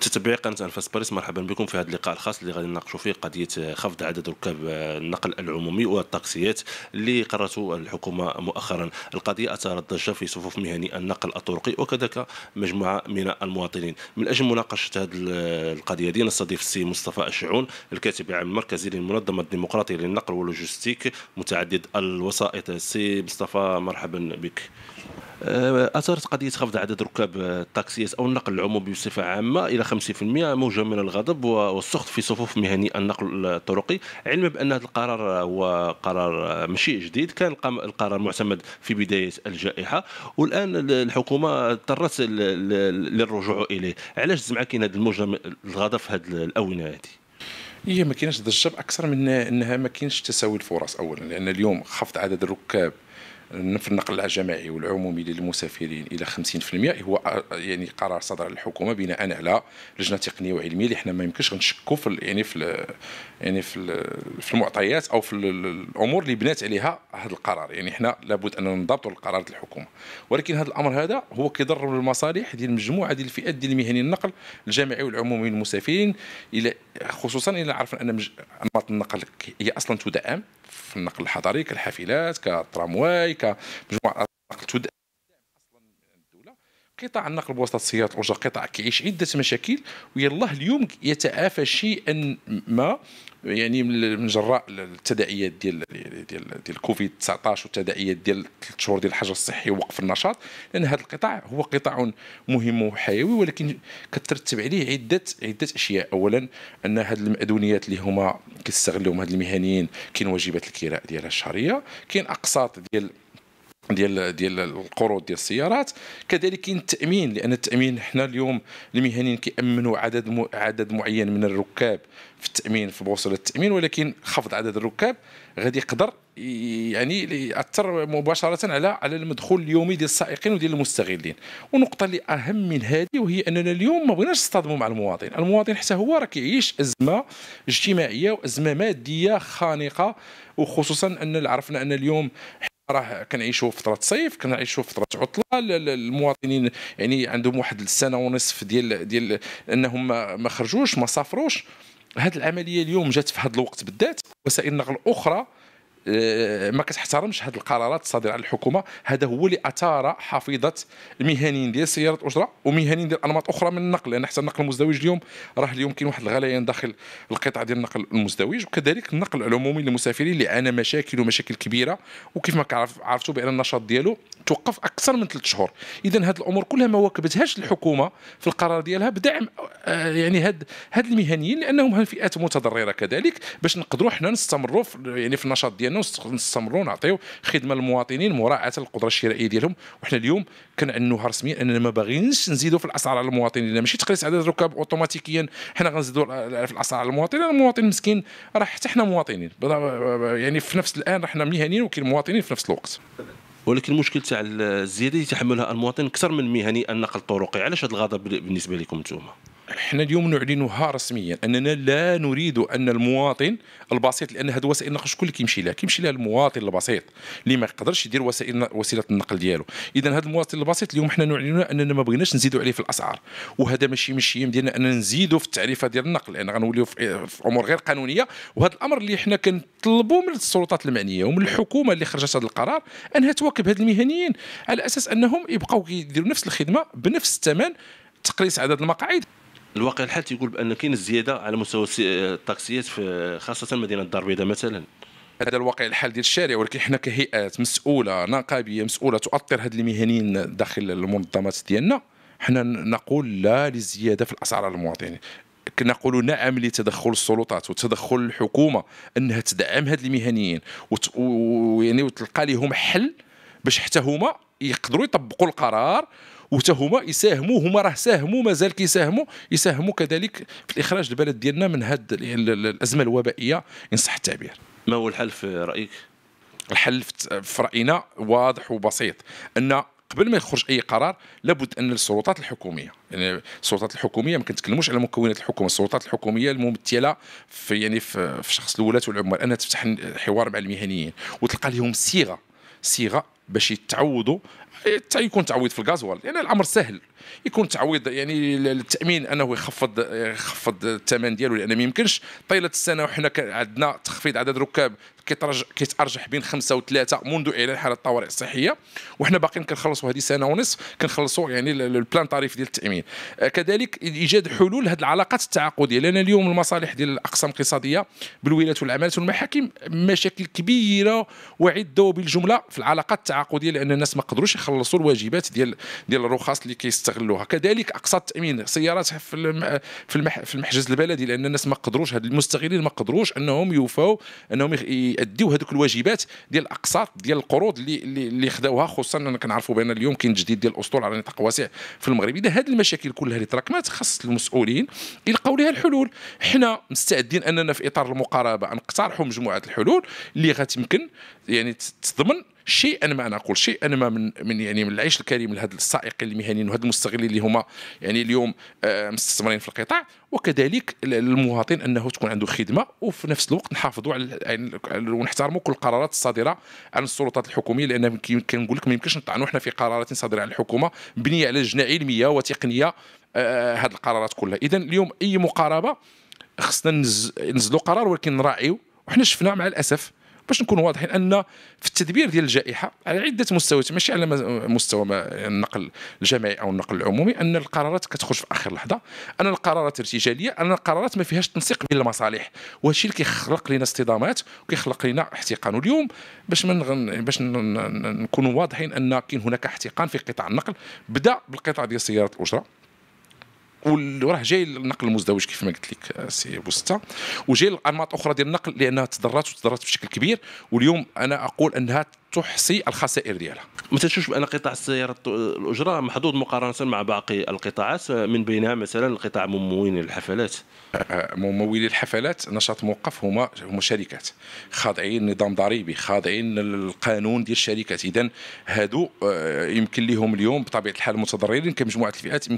متتبعي قناه انفاس باريس مرحبا بكم في هذا اللقاء الخاص اللي غادي نناقشوا فيه قضيه خفض عدد ركاب النقل العمومي والطاكسيات اللي قررته الحكومه مؤخرا القضيه اثارت ضجه في صفوف مهني النقل الطرقي وكذلك مجموعه من المواطنين من اجل مناقشه هذه القضيه دي نستضيف السي مصطفى الشعون الكاتب العام المركزي للمنظمه الديمقراطيه للنقل واللوجستيك متعدد الوسائط السي مصطفى مرحبا بك آه، اثرت قضيه خفض عدد ركاب آه، التاكسيات او النقل العمومي بصفه عامه الى 50% موجه من الغضب والسخط في صفوف مهني النقل الطرقي علما بان هذا القرار هو قرار آه، ماشي جديد كان القرار معتمد في بدايه الجائحه والان الحكومه اضطرت للرجوع اليه علاش زعما كاين هذا الموجه الغضب في هذه الاونه هذه هي ما كاينش ضجه اكثر من انها ما كاينش تساوي الفرص اولا لان اليوم خفض عدد الركاب في النقل الجماعي والعمومي للمسافرين الى 50% هو يعني قرار صدر الحكومه بناء على لجنه تقنيه وعلميه اللي حنا ما يمكنش نشكوا في يعني في يعني في في المعطيات او في الامور اللي بنات عليها هذا القرار يعني حنا لابد ان نضبطوا القرارات الحكومه ولكن هذا الامر هذا هو كيضر المصالح ديال المجموعه ديال الفئات ديال مهني النقل الجامعي والعمومي للمسافرين الى خصوصا الى عرفنا ان انماط النقل هي اصلا تدعم في النقل الحضري كالحافلات كالترامواي كمجموعه تدعم اصلا الدوله قطاع النقل بواسطه السيارات الاجره قطاع كيعيش عده مشاكل ويلاه اليوم يتعافى شيئا ما يعني من جراء التداعيات ديال ديال ديال كوفيد 19 والتداعيات ديال ثلاث شهور ديال الحجر الصحي ووقف النشاط لان هذا القطاع هو قطاع مهم وحيوي ولكن كترتب عليه عده عده اشياء اولا ان هذه المأذونيات اللي هما كيستغلوهم هاد المهنيين كاين واجبات الكراء ديالها الشهريه كاين اقساط ديال ديال ديال القروض ديال السيارات كذلك كاين التامين لان التامين حنا اليوم المهنيين كيامنوا عدد م... عدد معين من الركاب في التامين في بوصله التامين ولكن خفض عدد الركاب غادي يقدر يعني ياثر مباشره على على المدخول اليومي ديال السائقين وديال المستغلين والنقطه اللي اهم من هذه وهي اننا اليوم ما بغيناش نصطدموا مع المواطن المواطن حتى هو راه كيعيش ازمه اجتماعيه وازمه ماديه خانقه وخصوصا ان عرفنا ان اليوم راه كنعيشوا فتره صيف كنعيشوا فتره عطله المواطنين يعني عندهم واحد السنه ونصف ديال ديال انهم ما خرجوش ما سافروش هذه العمليه اليوم جات في هذا الوقت بالذات وسائل النقل الاخرى آه، ما كتحترمش هذه القرارات الصادره على الحكومه هذا هو اللي اثار حفيظه المهنيين ديال سيارات اجره ومهنيين ديال انماط اخرى من النقل لان حتى النقل المزدوج اليوم راه اليوم كاين واحد الغليان داخل القطاع ديال النقل المزدوج وكذلك النقل العمومي للمسافرين اللي عانى مشاكل ومشاكل كبيره وكيف ما عرفتوا بان النشاط ديالو توقف اكثر من ثلاث شهور اذا هذه الامور كلها ما واكبتهاش الحكومه في القرار ديالها بدعم آه، يعني هاد هاد المهنيين لانهم هم فئات متضرره كذلك باش نقدروا حنا نستمروا يعني في النشاط ديالنا ونستمروا نعطيو خدمه للمواطنين مراعاه القدره الشرائيه ديالهم وحنا اليوم كنعنوها رسميا اننا ما باغيينش نزيدوا في الاسعار على المواطنين ماشي تقليص عدد الركاب اوتوماتيكيا حنا غنزيدوا في الاسعار على المواطنين المواطن مسكين راه حتى حنا مواطنين يعني في نفس الان راه حنا مهنيين وكاين مواطنين في نفس الوقت ولكن المشكل تاع الزياده يتحملها المواطن اكثر من مهني النقل الطرقي علاش هذا الغضب بالنسبه لكم نتوما احنا اليوم نعلنها رسميا اننا لا نريد ان المواطن البسيط لان هذه وسائل النقل شكون اللي كيمشي لها؟ كيمشي لها المواطن البسيط اللي ما يقدرش يدير وسائل وسيله النقل ديالو، اذا هذا المواطن البسيط اليوم احنا نعلن اننا ما بغيناش نزيدوا عليه في الاسعار وهذا ماشي من الشيم ديالنا اننا نزيدوا في التعريفه ديال النقل لان غنوليو في امور غير قانونيه وهذا الامر اللي احنا كنطلبوا من السلطات المعنيه ومن الحكومه اللي خرجت هذا القرار انها تواكب هذه المهنيين على اساس انهم يبقاو يديروا نفس الخدمه بنفس الثمن تقليص عدد المقاعد الواقع الحال تيقول بان كاين الزياده على مستوى الطاكسيات في خاصه مدينه الدار البيضاء مثلا هذا الواقع الحال ديال الشارع ولكن حنا كهيئات مسؤوله نقابيه مسؤوله تؤطر هاد المهنيين داخل المنظمات ديالنا حنا نقول لا للزياده في الاسعار على المواطنين نقول نعم لتدخل السلطات وتدخل الحكومه انها تدعم هاد المهنيين وت... و... يعني وتلقى لهم حل باش حتى هما يقدروا يطبقوا القرار وتا هما يساهموا هما راه ساهموا مازال كيساهموا يساهموا كذلك في الاخراج البلد ديالنا من هذه الازمه الوبائيه ان صح التعبير ما هو الحل في رايك الحل في راينا واضح وبسيط ان قبل ما يخرج اي قرار لابد ان السلطات الحكوميه يعني السلطات الحكوميه ما كنتكلموش على مكونات الحكومه السلطات الحكوميه الممثله في يعني في, في شخص الولاة والعمال انها تفتح حوار مع المهنيين وتلقى لهم صيغه صيغه باش يتعودوا حتى إيه، يكون تعويض في الغازوال لان يعني الامر سهل يكون تعويض يعني التامين انه يخفض يخفض الثمن ديالو لان ما يمكنش طيله السنه وحنا عندنا تخفيض عدد الركاب كيتارجح بين خمسه وثلاثه منذ اعلان حاله الطوارئ الصحيه وحنا باقيين كنخلصوا هذه سنه ونصف كنخلصوا يعني البلان طريف ديال التامين آه، كذلك ايجاد حلول لهذه العلاقات التعاقديه لان اليوم المصالح ديال الاقسام الاقتصاديه بالولايات والعمالات والمحاكم مشاكل كبيره وعده بالجمله في العلاقات التعاقديه لان الناس ما قدروش يخلصوا يخلصوا الواجبات ديال ديال الرخص اللي كيستغلوها كذلك اقساط التامين سيارات في في المحجز البلدي لان الناس ما قدروش هاد المستغلين ما قدروش انهم يوفوا انهم يؤديوا هذوك الواجبات ديال الاقساط ديال القروض اللي اللي خداوها خصوصا انا كنعرفوا بان اليوم كاين تجديد ديال الاسطول على نطاق واسع في المغرب اذا هذه المشاكل كلها اللي تراكمات خاص المسؤولين يلقاو لها الحلول حنا مستعدين اننا في اطار المقاربه نقترحوا مجموعه الحلول اللي غتمكن يعني تضمن شيئا ما انا اقول شيئا ما من, من يعني من العيش الكريم لهذا السائقين المهنيين وهذا المستغلين اللي هما يعني اليوم آه، مستثمرين في القطاع وكذلك للمواطن انه تكون عنده خدمه وفي نفس الوقت نحافظوا على يعني ونحترموا كل القرارات الصادره عن السلطات الحكوميه لان كنقول لك ما يمكنش نطعنوا حنا في قرارات صادره عن الحكومه مبنيه على لجنه علميه وتقنيه هذه آه، القرارات كلها اذا اليوم اي مقاربه خصنا نزلوا قرار ولكن نراعيو وحنا شفنا مع الاسف باش نكون واضحين ان في التدبير ديال الجائحه على عده مستويات ماشي على مستوى النقل الجمعي او النقل العمومي ان القرارات كتخرج في اخر لحظه ان القرارات ارتجاليه ان القرارات ما فيهاش تنسيق بين المصالح وهذا الشيء اللي كيخلق لنا اصطدامات وكيخلق لنا احتقان واليوم باش من باش نكونوا واضحين ان كاين هناك احتقان في قطاع النقل بدا بالقطاع ديال سيارات الاجره وراه جاي النقل المزدوج كيف ما قلت لك آه، سي بوستا وجاي الانماط اخرى ديال النقل لانها تضرات وتضررت بشكل كبير واليوم انا اقول انها تحصي الخسائر ديالها ما تنشوفش بان قطاع السيارات الاجره محظوظ مقارنه مع باقي القطاعات من بينها مثلا قطاع ممولين الحفلات آه، ممولي الحفلات نشاط موقف هما هما شركات خاضعين نظام ضريبي خاضعين القانون ديال الشركات اذا هادو آه، يمكن لهم اليوم بطبيعه الحال المتضررين كمجموعه الفئات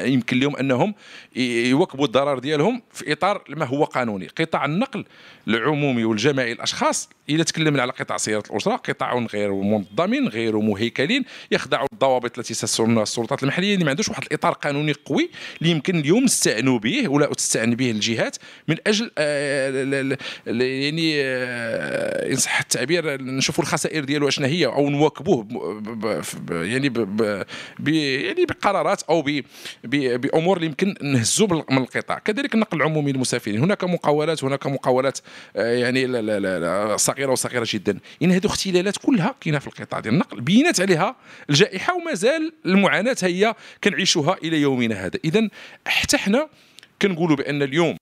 يمكن لهم انهم يواكبوا الضرر ديالهم في اطار ما هو قانوني قطاع النقل العمومي والجماعي الاشخاص الا تكلمنا على قطاع سيارات الاجره قطاع غير منظمين غير مهيكلين يخضعوا الضوابط التي تسرنا السلطات المحليه اللي ما عندوش واحد الاطار قانوني قوي اللي يمكن اليوم نستعنوا به ولا تستعن به الجهات من اجل آه، يعني آه، ان صح التعبير نشوفوا الخسائر ديالو اشنا هي او نواكبوه يعني يعني بقرارات او بامور اللي يمكن نهزوا من القطاع كذلك النقل العمومي للمسافرين هناك مقاولات هناك مقاولات آه، يعني صغيره وصغيره جدا يعني هذو اختلالات كل كلها كاينه في القطاع ديال النقل بينات عليها الجائحه ومازال المعاناه هي كنعيشوها الى يومنا هذا اذا حتى حنا كنقولوا بان اليوم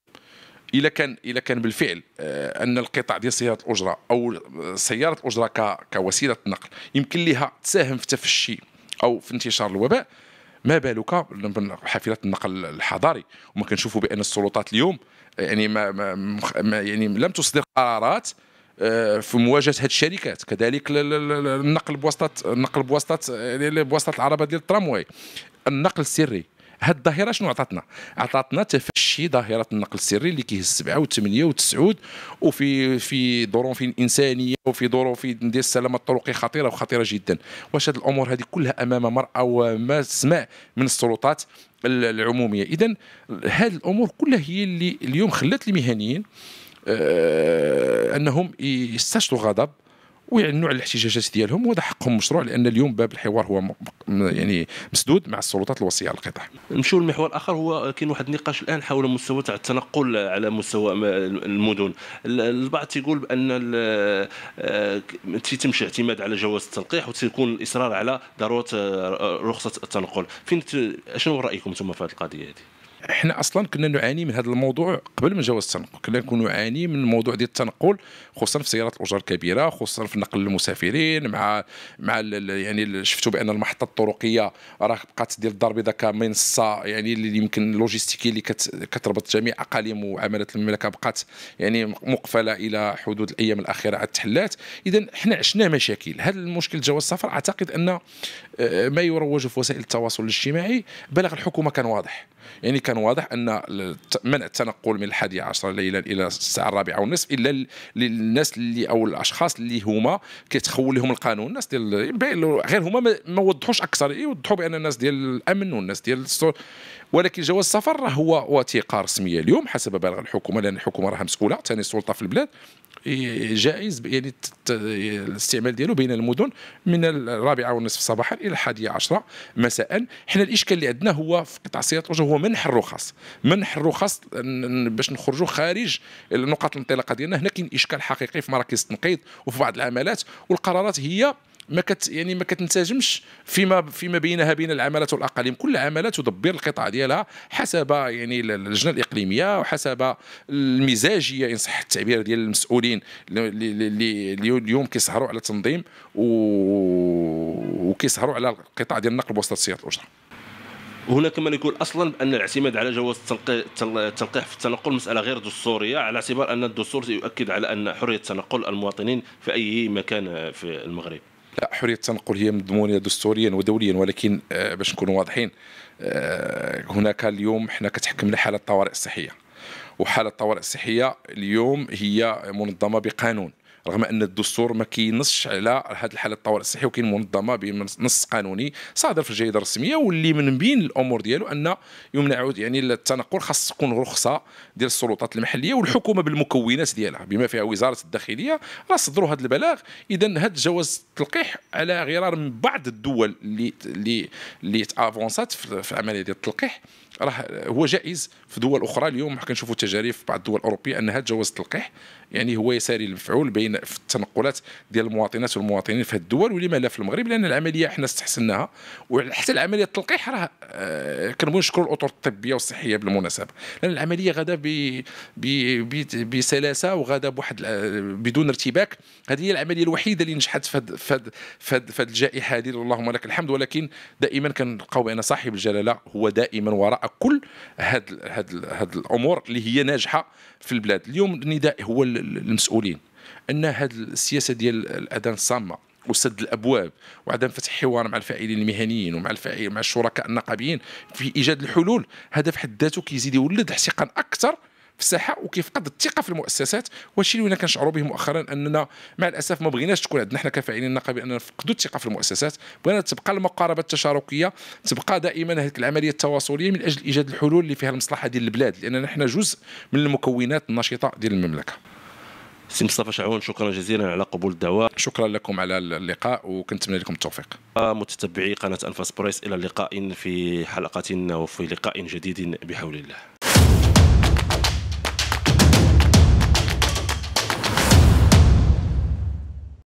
إذا كان الا كان بالفعل آه، ان القطاع ديال سياره الاجره او سياره الاجره كوسيله نقل يمكن لها تساهم في تفشي او في انتشار الوباء ما بالك بحافلات النقل الحضاري وما كنشوفوا بان السلطات اليوم آه، يعني ما, ما يعني لم تصدر قرارات آه، في مواجهه هذه الشركات كذلك النقل بواسطه النقل بواسطه آه، بواسطه العربه ديال الترامواي النقل السري هاد الظاهره شنو عطاتنا عطاتنا تفشي ظاهره النقل السري اللي كيهز سبعه وثمانيه وتسعود وفي في ظروف انسانيه وفي ظروف ديال السلامه الطرقي خطيره وخطيره جدا واش هاد الامور هذه كلها امام مرأة وما سمع من السلطات العموميه اذا هاد الامور كلها هي اللي اليوم خلات المهنيين آه، انهم يستشطوا غضب ويعلنوا على الاحتجاجات ديالهم وهذا حقهم مشروع لان اليوم باب الحوار هو يعني مسدود مع السلطات الوصيه على القطاع. نمشيو لمحور اخر هو كاين واحد النقاش الان حول مستوى تاع التنقل على مستوى المدن البعض تيقول بان آه، تيتمشي اعتماد على جواز التلقيح وتيكون الاصرار على ضروره آه، رخصه التنقل فين شنو رايكم انتم في هذه القضيه هذه؟ احنا اصلا كنا نعاني من هذا الموضوع قبل من جواز التنقل كنا نكون نعاني من الموضوع ديال التنقل خصوصا في سيارات الاجره الكبيره خصوصا في نقل المسافرين مع مع يعني شفتوا بان المحطه الطرقيه راه بقات ديال الدار البيضاء كمنصه يعني اللي يمكن اللوجيستيكي اللي كتربط جميع اقاليم وعماله المملكه بقات يعني مقفله الى حدود الايام الاخيره عاد تحلات اذا حنا عشنا مشاكل هذا المشكل جواز السفر اعتقد ان آه، ما يروج في وسائل التواصل الاجتماعي بلغ الحكومه كان واضح يعني كان واضح ان منع التنقل من الحادية عشرة ليلا الى الساعه الرابعه والنصف الا للناس اللي او الاشخاص اللي هما كيتخول لهم القانون الناس ديال غير هما ما وضحوش اكثر يوضحوا بان الناس ديال الامن والناس ديال السور ولكن جواز السفر راه هو وثيقه رسميه اليوم حسب بلغ الحكومه لان الحكومه راها مسؤوله ثاني السلطه في البلاد جائز يعني الاستعمال ديالو بين المدن من الرابعه والنصف صباحا الى الحادية عشرة مساء حنا الاشكال اللي عندنا هو في قطاع سياره الوجه هو منح الرخص منح الرخص باش نخرجوا خارج نقاط الانطلاقه ديالنا هنا كاين اشكال حقيقي في مراكز التنقيط وفي بعض العملات والقرارات هي ما كت يعني ما كتنسجمش فيما فيما بينها بين العمالات والاقاليم كل عماله تدبر القطاع ديالها حسب يعني اللجنه الاقليميه وحسب المزاجيه ان صح التعبير ديال المسؤولين اللي اليوم كيسهروا على التنظيم وكيسهروا على القطاع ديال النقل بواسطه سياره الاجره هناك من يقول اصلا بان الاعتماد على جواز التلقيح في التنقل مساله غير دستوريه على اعتبار ان الدستور يؤكد على ان حريه تنقل المواطنين في اي مكان في المغرب لا حريه التنقل هي مضمونه دستوريا ودوليا ولكن آه، باش نكونوا واضحين آه، هناك اليوم حنا كتحكمنا حاله الطوارئ الصحيه وحاله الطوارئ الصحيه اليوم هي منظمه بقانون رغم ان الدستور ما كينصش على هذه الحاله الطوارئ الصحي وكاين منظمه بنص قانوني صادر في الجريده الرسميه واللي من بين الامور ديالو ان يمنع يعني التنقل خاص تكون رخصه ديال السلطات المحليه والحكومه بالمكونات ديالها بما فيها وزاره الداخليه راه صدروا هذا البلاغ اذا هذا جواز التلقيح على غرار من بعض الدول اللي اللي اللي تافونسات في العمليه ديال التلقيح راه هو جائز في دول اخرى اليوم كنشوفوا تجارب في بعض الدول الاوروبيه انها جواز التلقيح يعني هو يساري المفعول بين في التنقلات ديال المواطنات والمواطنين في هذه الدول ولما لا في المغرب لان العمليه احنا استحسناها وحتى العمليه التلقيح راه آه، كنبغيو نشكروا الاطر الطبيه والصحيه بالمناسبه لان العمليه ب بسلاسه وغدا بواحد آه، بدون ارتباك هذه هي العمليه الوحيده اللي نجحت في هذه في الجائحه هذه اللهم لك الحمد ولكن دائما كنلقاو بان صاحب الجلاله هو دائما وراء كل هاد هاد هاد الامور اللي هي ناجحه في البلاد اليوم النداء هو المسؤولين ان هذه السياسه ديال الاذان الصامه وسد الابواب وعدم فتح حوار مع الفاعلين المهنيين ومع الفاعلين مع الشركاء النقابيين في ايجاد الحلول هذا في حد ذاته كيزيد يولد احتقان اكثر في الساحه وكيفقد الثقه في المؤسسات وهادشي اللي كنشعروا به مؤخرا اننا مع الاسف ما بغيناش تكون عندنا حنا كفاعلين نقابي اننا نفقدوا الثقه في المؤسسات بغينا تبقى المقاربه التشاركيه تبقى دائما هذيك العمليه التواصليه من اجل ايجاد الحلول اللي فيها المصلحه ديال البلاد لاننا حنا جزء من المكونات النشطه ديال المملكه سي مصطفى شعون شكرا جزيلا على قبول الدواء شكرا لكم على اللقاء وكنتمنى لكم التوفيق آه، متتبعي قناه انفاس بريس الى اللقاء في حلقه وفي لقاء جديد بحول الله